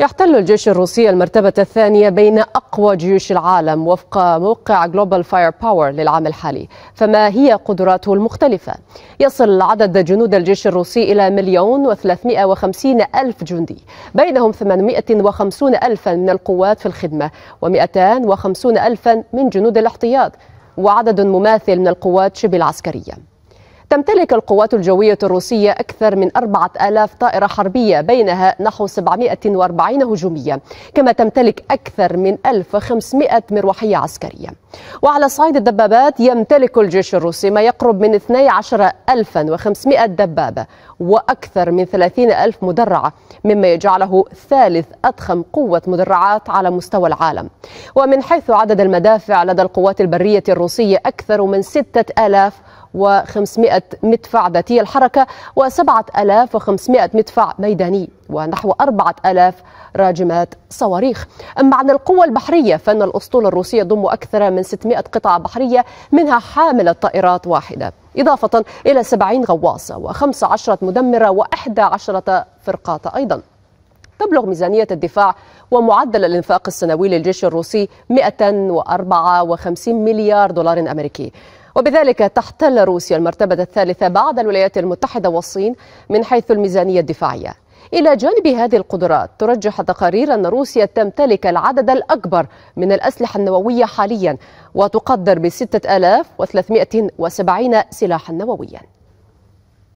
يحتل الجيش الروسي المرتبة الثانية بين أقوى جيوش العالم وفق موقع جلوبال فاير باور للعام الحالي فما هي قدراته المختلفة؟ يصل عدد جنود الجيش الروسي إلى مليون وثلاثمائة وخمسين ألف جندي بينهم وخمسون ألفا من القوات في الخدمة وخمسون ألفا من جنود الاحتياط وعدد مماثل من القوات شبه العسكريه تمتلك القوات الجوية الروسية أكثر من 4000 طائرة حربية بينها نحو 740 هجومية كما تمتلك أكثر من 1500 مروحية عسكرية وعلى صعيد الدبابات يمتلك الجيش الروسي ما يقرب من 12500 دبابة وأكثر من 30 ألف مدرعة مما يجعله ثالث أضخم قوة مدرعات على مستوى العالم ومن حيث عدد المدافع لدى القوات البرية الروسية أكثر من 6000 و500 مدفع ذاتي الحركة و7500 مدفع ميداني ونحو 4000 راجمات صواريخ أما عن القوة البحرية فإن الأسطول الروسي يضم أكثر من 600 قطعة بحرية منها حاملة طائرات واحدة إضافة إلى 70 غواصة و15 مدمرة و11 فرقات أيضاً تبلغ ميزانية الدفاع ومعدل الإنفاق السنوي للجيش الروسي 154 مليار دولار أمريكي وبذلك تحتل روسيا المرتبة الثالثة بعد الولايات المتحدة والصين من حيث الميزانية الدفاعية إلى جانب هذه القدرات ترجح تقارير أن روسيا تمتلك العدد الأكبر من الأسلحة النووية حاليا وتقدر ب 6370 سلاحا نوويا